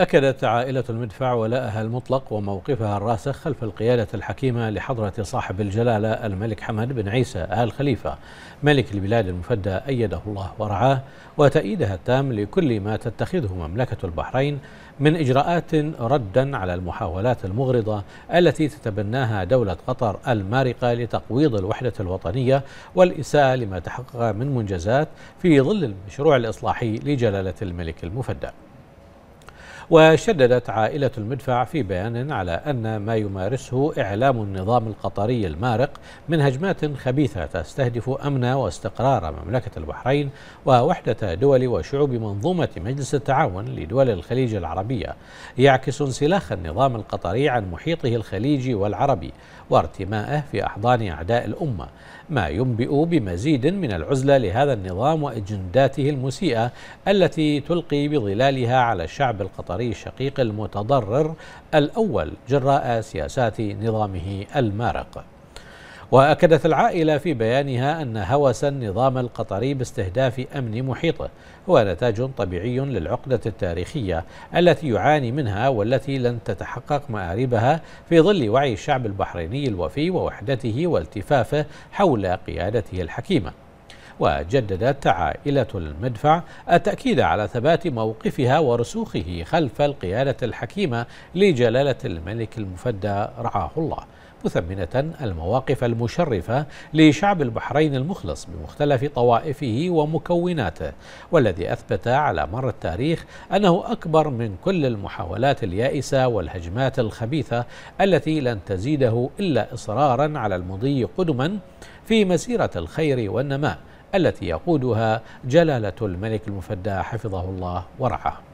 أكدت عائلة المدفع ولاءها المطلق وموقفها الراسخ خلف القيادة الحكيمة لحضرة صاحب الجلالة الملك حمد بن عيسى آل خليفة ملك البلاد المفدى أيده الله ورعاه وتأييدها التام لكل ما تتخذه مملكة البحرين من إجراءات ردا على المحاولات المغرضة التي تتبناها دولة قطر المارقة لتقويض الوحدة الوطنية والإساءة لما تحقق من منجزات في ظل المشروع الإصلاحي لجلالة الملك المفدى وشددت عائلة المدفع في بيان على أن ما يمارسه إعلام النظام القطري المارق من هجمات خبيثة تستهدف أمن واستقرار مملكة البحرين ووحدة دول وشعوب منظومة مجلس التعاون لدول الخليج العربية يعكس انسلاخ النظام القطري عن محيطه الخليجي والعربي وارتمائه في أحضان أعداء الأمة ما ينبئ بمزيد من العزلة لهذا النظام وإجنداته المسيئة التي تلقي بظلالها على الشعب القطري البصري الشقيق المتضرر الأول جراء سياسات نظامه المارق وأكدت العائلة في بيانها أن هوس النظام القطري باستهداف أمن محيطه هو نتاج طبيعي للعقدة التاريخية التي يعاني منها والتي لن تتحقق مآربها في ظل وعي الشعب البحريني الوفي ووحدته والتفافه حول قيادته الحكيمه وجددت عائلة المدفع التأكيد على ثبات موقفها ورسوخه خلف القيادة الحكيمة لجلالة الملك المفدى رعاه الله مثمنة المواقف المشرفة لشعب البحرين المخلص بمختلف طوائفه ومكوناته والذي أثبت على مر التاريخ أنه أكبر من كل المحاولات اليائسة والهجمات الخبيثة التي لن تزيده إلا إصرارا على المضي قدما في مسيرة الخير والنماء التي يقودها جلالة الملك المفدى حفظه الله ورعاه